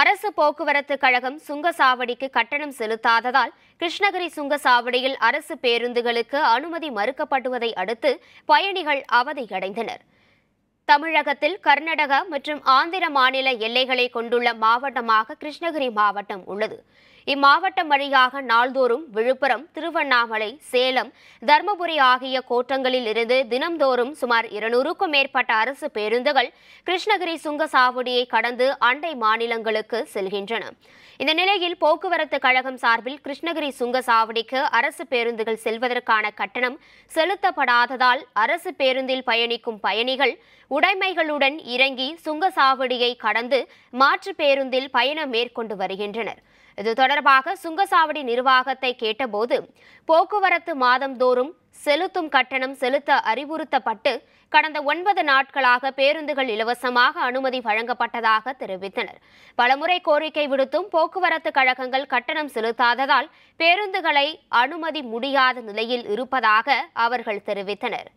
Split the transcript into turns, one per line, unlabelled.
அரசு போக்குவரத்து கழகம் சுங்கசாவடிக்கு கட்டணம் செலுத்தாததால் கிருஷ்ணகிரி சுங்கசாவடியில் அரசு பேருந்துகளுக்கு அனுமதி மறுக்கப்படுவதை அடுத்து பயணிகள் அவதியடைந்தனர் தமிழகத்தில் கர்நாடக மற்றும் ஆந்திர மாநில எல்லைகளை கொண்டுள்ள மாவட்டமாக கிருஷ்ணகிரி மாவட்டம் உள்ளது இம்மாவட்டம் வழியாக நாள்தோறும் விழுப்புரம் திருவண்ணாமலை சேலம் தருமபுரி ஆகிய கோட்டங்களில் இருந்து தினம்தோறும் சுமார் இருநூறுக்கும் மேற்பட்ட அரசு பேருந்துகள் கிருஷ்ணகிரி சுங்கசாவடியை கடந்து அண்டை மாநிலங்களுக்கு செல்கின்றன இந்த நிலையில் போக்குவரத்து கழகம் சார்பில் கிருஷ்ணகிரி சுங்கசாவடிக்கு அரசு பேருந்துகள் செல்வதற்கான கட்டணம் செலுத்தப்படாததால் அரசு பேருந்தில் பயணிக்கும் பயணிகள் உடைமைகளுடன் இறங்கி சுங்க சாவடியை கடந்து மாற்று பேருந்தில் பயணம் மேற்கொண்டு வருகின்றனர் இது தொடர்பாக சுங்கசாவடி நிர்வாகத்தை கேட்டபோது போக்குவரத்து மாதந்தோறும் செலுத்தும் கட்டணம் செலுத்த அறிவுறுத்தப்பட்டு கடந்த ஒன்பது நாட்களாக பேருந்துகள் இலவசமாக அனுமதி வழங்கப்பட்டதாக தெரிவித்தனர் பலமுறை கோரிக்கை விடுத்தும் போக்குவரத்து கழகங்கள் கட்டணம் செலுத்தாததால் பேருந்துகளை அனுமதி முடியாத நிலையில் இருப்பதாக அவர்கள் தெரிவித்தனர்